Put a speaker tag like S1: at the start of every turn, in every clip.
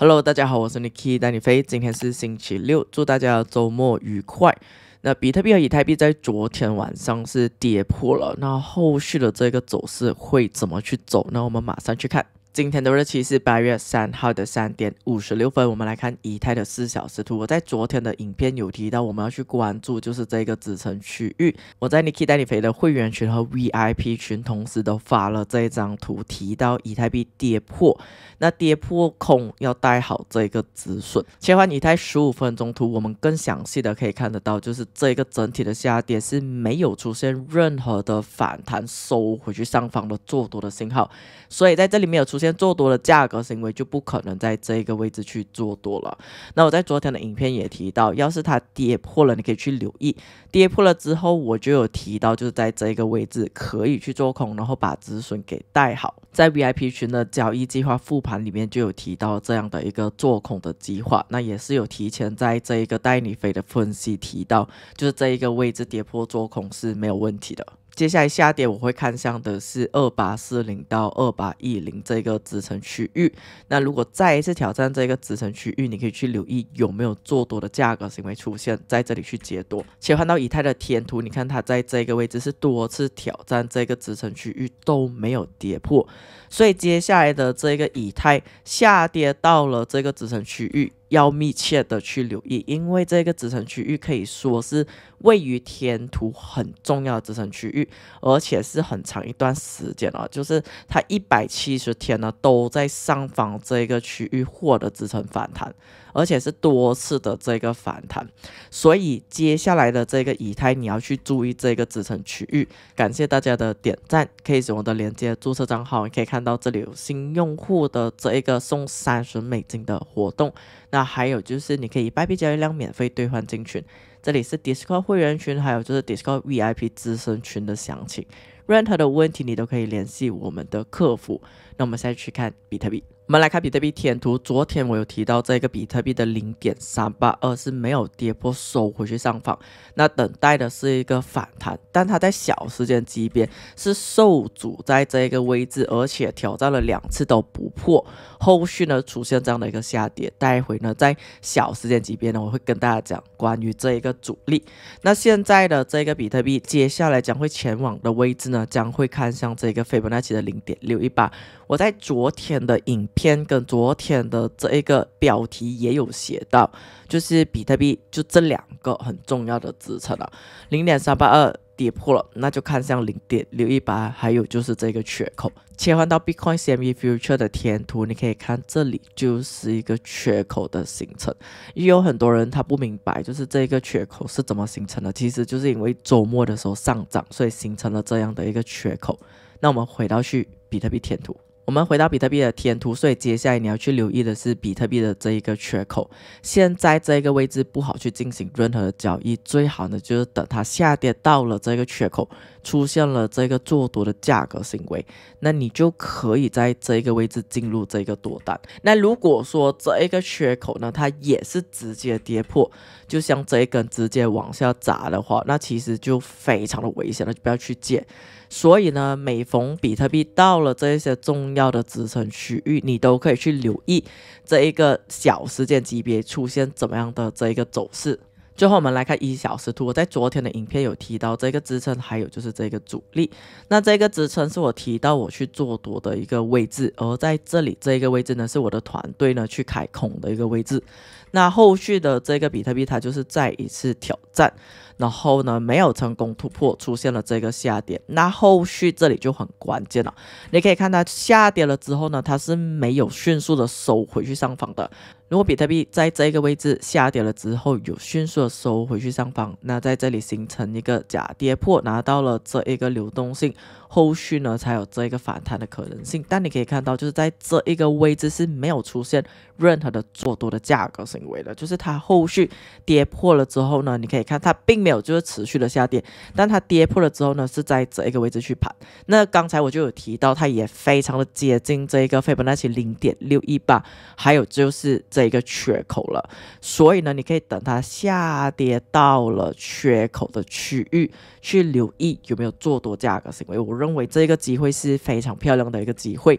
S1: Hello，大家好，我是 n i k i 带你飞，今天是星期六，祝大家周末愉快。那比特币和以太币在昨天晚上是跌破了，那后续的这个走势会怎么去走？那我们马上去看。今天的日期是八月三号的三点五十六分。我们来看以太的四小时图。我在昨天的影片有提到，我们要去关注就是这个支撑区域。我在 n i k i 带你飞的会员群和 VIP 群同时都发了这一张图，提到以太币跌破，那跌破空要带好这个止损。切换以太十五分钟图，我们更详细的可以看得到，就是这个整体的下跌是没有出现任何的反弹，收回去上方的做多的信号。所以在这里没有出。首先做多的价格行为就不可能在这个位置去做多了。那我在昨天的影片也提到，要是它跌破了，你可以去留意。跌破了之后，我就有提到，就是在这个位置可以去做空，然后把止损给带好。在 VIP 群的交易计划复盘里面就有提到这样的一个做空的计划，那也是有提前在这一个带你飞的分析提到，就是这一个位置跌破做空是没有问题的。接下来下跌，我会看向的是二八四零到二八一零这个支撑区域。那如果再一次挑战这个支撑区域，你可以去留意有没有做多的价格行为出现在这里去解多。切换到以太的天图，你看它在这个位置是多次挑战这个支撑区域都没有跌破，所以接下来的这个以太下跌到了这个支撑区域。要密切的去留意，因为这个支撑区域可以说是位于天图很重要的支撑区域，而且是很长一段时间了，就是它一百七十天呢都在上方这个区域获得支撑反弹，而且是多次的这个反弹，所以接下来的这个以太你要去注意这个支撑区域。感谢大家的点赞，可以使我的链接注册账号，可以看到这里有新用户的这一个送三十美金的活动。那那还有就是，你可以币交易量免费兑换进群，这里是 Discord 会员群，还有就是 Discord VIP 资深群的详情。任何的问题你都可以联系我们的客服。那我们现在去看比特币。我们来看比特币天图，昨天我有提到这个比特币的零点三八二是没有跌破收回去上方，那等待的是一个反弹，但它在小时间级别是受阻在这个位置，而且挑战了两次都不破，后续呢出现这样的一个下跌，待会呢在小时间级别呢我会跟大家讲关于这一个阻力。那现在的这个比特币接下来将会前往的位置呢，将会看向这个斐波那契的零点六一八。我在昨天的影片跟昨天的这一个标题也有写到，就是比特币就这两个很重要的支撑啊，零点三八二跌破了，那就看向零点六一八，还有就是这个缺口。切换到 Bitcoin CME Future 的天图，你可以看这里就是一个缺口的形成。也有很多人他不明白，就是这个缺口是怎么形成的，其实就是因为周末的时候上涨，所以形成了这样的一个缺口。那我们回到去比特币填图。我们回到比特币的填图，所以接下来你要去留意的是比特币的这一个缺口。现在这一个位置不好去进行任何的交易，最好呢就是等它下跌到了这个缺口，出现了这个做多的价格行为，那你就可以在这个位置进入这个多单。那如果说这一个缺口呢，它也是直接跌破，就像这一根直接往下砸的话，那其实就非常的危险了，就不要去借。所以呢，每逢比特币到了这些重要的支撑区域，你都可以去留意这一个小时间级别出现怎么样的这一个走势。最后，我们来看一小时图。我在昨天的影片有提到这个支撑，还有就是这个阻力。那这个支撑是我提到我去做多的一个位置，而在这里这个位置呢，是我的团队呢去开空的一个位置。那后续的这个比特币，它就是再一次挑战，然后呢没有成功突破，出现了这个下跌。那后续这里就很关键了。你可以看它下跌了之后呢，它是没有迅速的收回去上方的。如果比特币在这个位置下跌了之后，有迅速的收回去上方，那在这里形成一个假跌破，拿到了这一个流动性，后续呢才有这一个反弹的可能性。但你可以看到，就是在这一个位置是没有出现。任何的做多的价格行为的，就是它后续跌破了之后呢，你可以看它并没有就是持续的下跌，但它跌破了之后呢，是在这一个位置去盘。那刚才我就有提到，它也非常的接近这一个斐波那契零点六一八，还有就是这一个缺口了。所以呢，你可以等它下跌到了缺口的区域去留意有没有做多价格行为。我认为这个机会是非常漂亮的一个机会。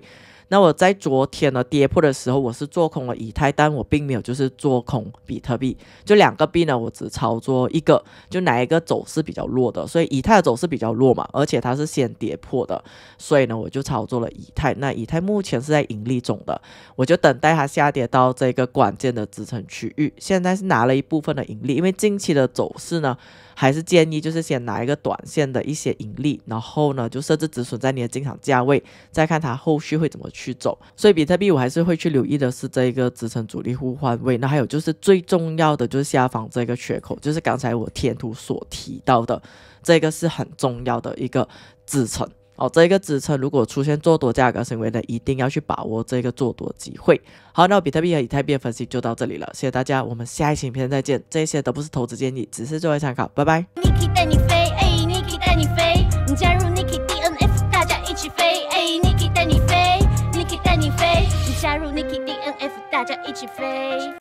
S1: 那我在昨天呢跌破的时候，我是做空了以太，但我并没有就是做空比特币，就两个币呢，我只操作一个，就哪一个走势比较弱的，所以以太的走势比较弱嘛，而且它是先跌破的，所以呢我就操作了以太，那以太目前是在盈利中的，我就等待它下跌到这个关键的支撑区域，现在是拿了一部分的盈利，因为近期的走势呢，还是建议就是先拿一个短线的一些盈利，然后呢就设置止损在你的进场价位，再看它后续会怎么去走，所以比特币我还是会去留意的是这一个支撑阻力互换位，那还有就是最重要的就是下方这个缺口，就是刚才我填图所提到的，这个是很重要的一个支撑哦。这一个支撑如果出现做多价格行为的，一定要去把握这个做多机会。好，那比特币和以太币的分析就到这里了，谢谢大家，我们下一期影片再见。这些都不是投资建议，只是作为参考，拜拜。你你你你你带带飞，飞，加入。大家一起飞。